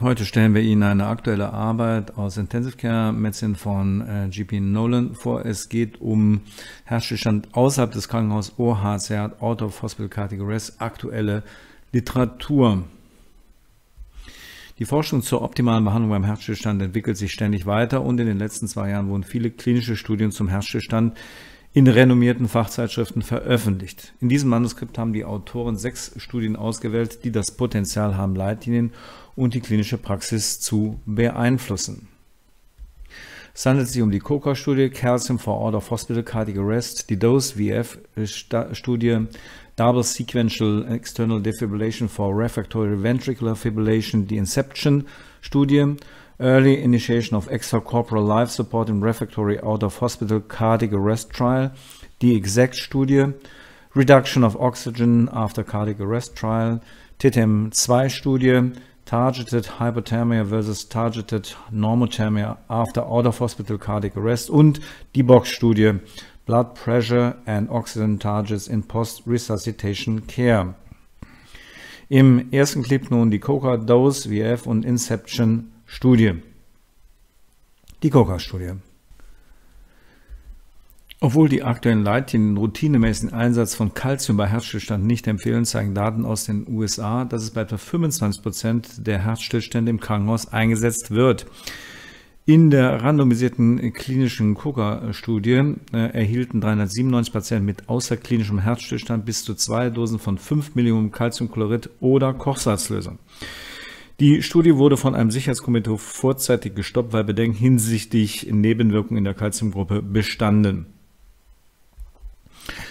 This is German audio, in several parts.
Heute stellen wir Ihnen eine aktuelle Arbeit aus Intensive Care Medicine von äh, GP Nolan vor. Es geht um Herzstillstand außerhalb des Krankenhauses OHZ, Out of Hospital Cardiac Arrest, aktuelle Literatur. Die Forschung zur optimalen Behandlung beim Herzstillstand entwickelt sich ständig weiter und in den letzten zwei Jahren wurden viele klinische Studien zum Herzstillstand in renommierten Fachzeitschriften veröffentlicht. In diesem Manuskript haben die Autoren sechs Studien ausgewählt, die das Potenzial haben, Leitlinien und die klinische Praxis zu beeinflussen. Es handelt sich um die COCA-Studie, Calcium for Order of Hospital Cardiac Arrest, die DOSE-VF-Studie, Double Sequential External Defibrillation for Refractory Ventricular Fibrillation, die Inception-Studie early initiation of extracorporeal life support in refractory out-of-hospital cardiac arrest trial, die EXACT-Studie, reduction of oxygen after cardiac arrest trial, TTM-2-Studie, targeted hypothermia versus targeted normothermia after out-of-hospital cardiac arrest und die BOX-Studie, blood pressure and oxygen targets in post-resuscitation care. Im ersten Clip nun die Coca, Dose, VF und Inception Studie. Die Coca-Studie. Obwohl die aktuellen Leitlinien den routinemäßigen Einsatz von Calcium bei Herzstillstand nicht empfehlen, zeigen Daten aus den USA, dass es bei etwa 25 Prozent der Herzstillstände im Krankenhaus eingesetzt wird. In der randomisierten klinischen Coca-Studie äh, erhielten 397 Patienten mit außerklinischem Herzstillstand bis zu zwei Dosen von 5 Millionen Calciumchlorid oder Kochsalzlösung. Die Studie wurde von einem Sicherheitskomitee vorzeitig gestoppt, weil Bedenken hinsichtlich Nebenwirkungen in der Calciumgruppe bestanden.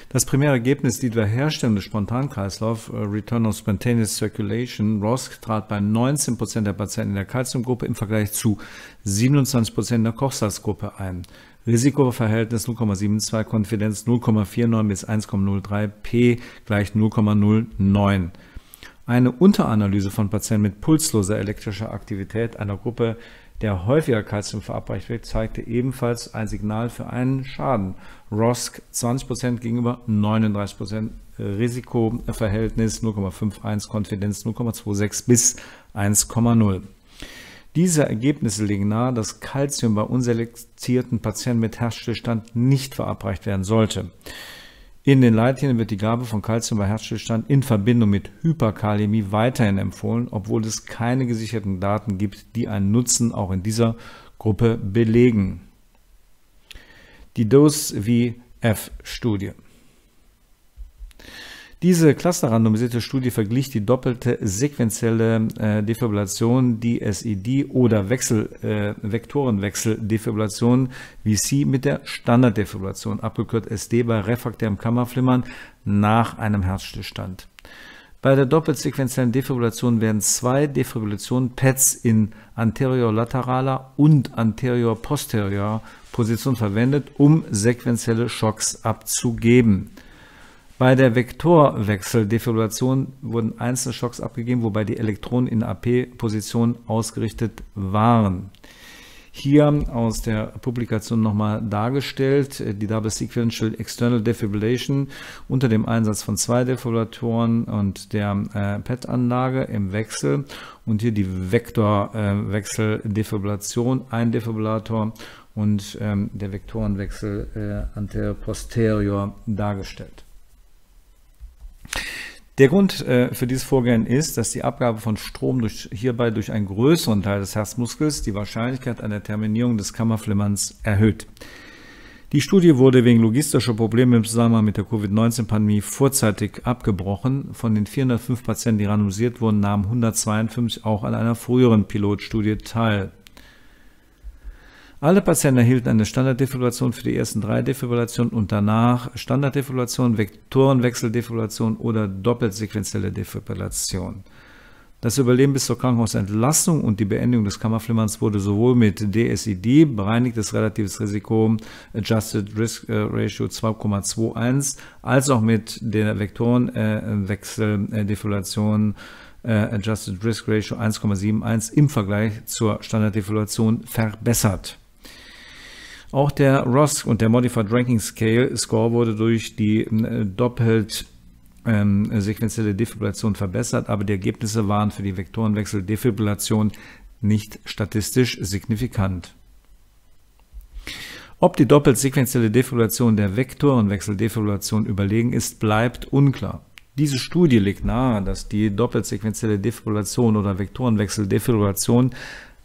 Das primäre Ergebnis, die Wiederherstellung des Spontankreislauf, äh, Return of Spontaneous Circulation, ROSC, trat bei 19% der Patienten in der Calciumgruppe im Vergleich zu 27% in der Kochsalzgruppe ein. Risikoverhältnis 0,72, Konfidenz 0,49 bis 1,03, P gleich 0,09 eine Unteranalyse von Patienten mit pulsloser elektrischer Aktivität einer Gruppe, der häufiger Kalzium verabreicht wird, zeigte ebenfalls ein Signal für einen Schaden. ROSC 20% gegenüber 39% Risikoverhältnis 0,51, Konfidenz 0,26 bis 1,0. Diese Ergebnisse legen nahe, dass Kalzium bei unselektierten Patienten mit Herzstillstand nicht verabreicht werden sollte. In den Leitlinien wird die Gabe von Kalzium bei Herzstillstand in Verbindung mit Hyperkalämie weiterhin empfohlen, obwohl es keine gesicherten Daten gibt, die einen Nutzen auch in dieser Gruppe belegen. Die DOS-VF-Studie. Diese clusterrandomisierte Studie verglich die doppelte sequenzielle äh, Defibrillation, DSED oder Wechsel, äh, Vektorenwechseldefibrillation, VC, mit der Standarddefibrillation, abgekürzt SD bei refraktärem Kammerflimmern nach einem Herzstillstand. Bei der doppelsequenziellen Defibrillation werden zwei Defibrillationen pads in anterior-lateraler und anterior posterior Position verwendet, um sequenzielle Schocks abzugeben. Bei der Vektorwechseldefibrillation wurden Einzelschocks abgegeben, wobei die Elektronen in AP-Position ausgerichtet waren. Hier aus der Publikation nochmal dargestellt, äh, die Double Sequential External Defibrillation unter dem Einsatz von zwei Defibrillatoren und der äh, PET-Anlage im Wechsel und hier die Vektorwechseldefibrillation, äh, ein Defibrillator und ähm, der Vektorenwechsel anterior-posterior dargestellt. Der Grund äh, für dieses Vorgehen ist, dass die Abgabe von Strom durch, hierbei durch einen größeren Teil des Herzmuskels die Wahrscheinlichkeit einer Terminierung des Kammerflimmerns erhöht. Die Studie wurde wegen logistischer Probleme im Zusammenhang mit der Covid-19-Pandemie vorzeitig abgebrochen. Von den 405 Patienten, die randomisiert wurden, nahmen 152 auch an einer früheren Pilotstudie teil. Alle Patienten erhielten eine Standarddefibrillation für die ersten drei Defibrillationen und danach Standarddefibrillation, Vektorenwechseldefibrillation oder doppelsequenzielle Defibrillation. Das Überleben bis zur Krankenhausentlassung und die Beendigung des Kammerflimmerns wurde sowohl mit DSID, bereinigtes relatives Risiko, Adjusted Risk äh, Ratio 2,21, als auch mit der Vektorenwechseldefibrillation äh, äh, Adjusted Risk Ratio 1,71 im Vergleich zur Standarddefibrillation verbessert. Auch der ROSC und der Modified Ranking Scale Score wurde durch die äh, doppelt ähm, sequenzielle Defibrillation verbessert, aber die Ergebnisse waren für die Vektorenwechseldefibrillation nicht statistisch signifikant. Ob die doppelt sequenzielle Defibrillation der Vektorenwechseldefibrillation überlegen ist, bleibt unklar. Diese Studie legt nahe, dass die doppelt sequenzielle Defibrillation oder Vektorenwechseldefibrillation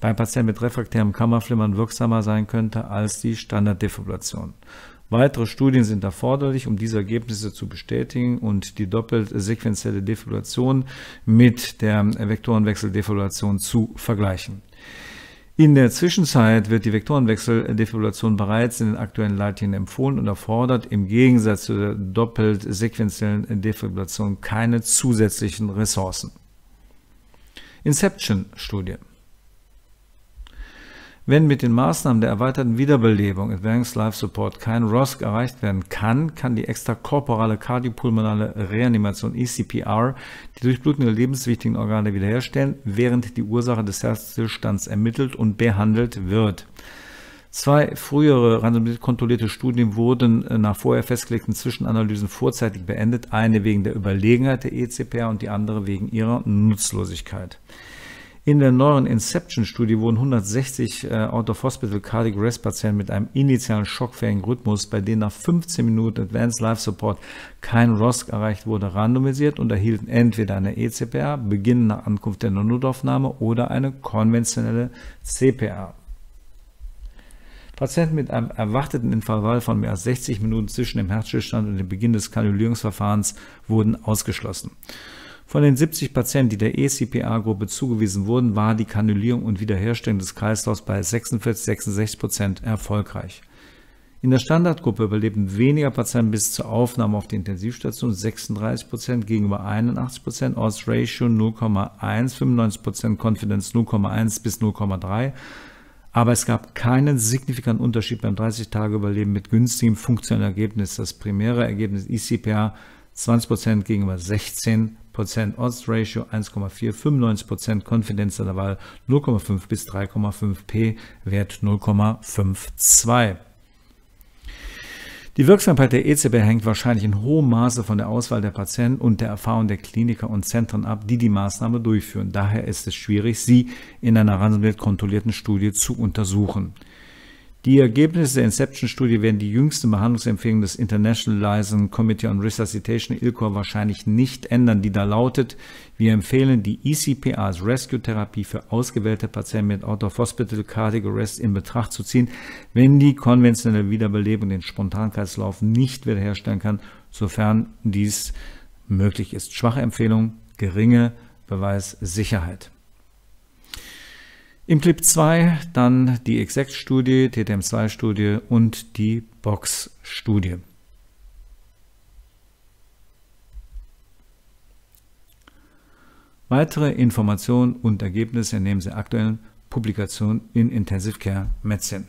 beim Patienten mit refraktärem Kammerflimmern wirksamer sein könnte als die Standarddefibrilation. Weitere Studien sind erforderlich, um diese Ergebnisse zu bestätigen und die doppelt Defibrillation mit der Vektorenwechseldefibrillation zu vergleichen. In der Zwischenzeit wird die Vektorenwechseldefibrillation bereits in den aktuellen Leitlinien empfohlen und erfordert im Gegensatz zu der doppelt sequenziellen Defibrillation keine zusätzlichen Ressourcen. Inception-Studie. Wenn mit den Maßnahmen der erweiterten Wiederbelebung Advanced Life Support kein ROSC erreicht werden kann, kann die extrakorporale kardiopulmonale Reanimation ECPR die Durchblutung der lebenswichtigen Organe wiederherstellen, während die Ursache des Herzstillstands ermittelt und behandelt wird. Zwei frühere randomisiert kontrollierte Studien wurden nach vorher festgelegten Zwischenanalysen vorzeitig beendet, eine wegen der Überlegenheit der ECPR und die andere wegen ihrer Nutzlosigkeit. In der neuen Inception-Studie wurden 160 äh, Out-of-Hospital Cardiac rest patienten mit einem initialen schockfähigen Rhythmus, bei denen nach 15 Minuten Advanced Life Support kein ROSC erreicht wurde, randomisiert und erhielten entweder eine ECPA, Beginn nach Ankunft der Notaufnahme oder eine konventionelle CPA. Patienten mit einem erwarteten Intervall von mehr als 60 Minuten zwischen dem Herzstillstand und dem Beginn des Kanulierungsverfahrens wurden ausgeschlossen. Von den 70 Patienten, die der ECPA-Gruppe zugewiesen wurden, war die Kanülierung und Wiederherstellung des Kreislaufs bei 46, 66 Prozent erfolgreich. In der Standardgruppe überlebten weniger Patienten bis zur Aufnahme auf die Intensivstation 36 Prozent gegenüber 81 Prozent, Odds Ratio 0,1, 95 Prozent, Confidence 0,1 bis 0,3. Aber es gab keinen signifikanten Unterschied beim 30-Tage-Überleben mit günstigem funktionellen Ergebnis. Das primäre Ergebnis ICPA e 20 Prozent gegenüber 16 Prozent Odds Ratio 1,4, 95% Prozent Konfidenz der Wahl 0,5 bis 3,5 P, Wert 0,52. Die Wirksamkeit der EZB hängt wahrscheinlich in hohem Maße von der Auswahl der Patienten und der Erfahrung der Kliniker und Zentren ab, die die Maßnahme durchführen. Daher ist es schwierig, sie in einer randomisiert kontrollierten Studie zu untersuchen. Die Ergebnisse der Inception-Studie werden die jüngsten Behandlungsempfehlungen des Internationalizing Committee on Resuscitation ILCOR wahrscheinlich nicht ändern, die da lautet, wir empfehlen die ECPA als Rescue-Therapie für ausgewählte Patienten mit Out-of-Hospital Cardiac Arrest in Betracht zu ziehen, wenn die konventionelle Wiederbelebung den Spontankreislauf nicht wiederherstellen kann, sofern dies möglich ist. Schwache Empfehlung, geringe Beweissicherheit. Im Clip 2 dann die Exact-Studie, TTM2-Studie und die Box-Studie. Weitere Informationen und Ergebnisse entnehmen Sie aktuellen Publikationen in Intensive Care Medicine.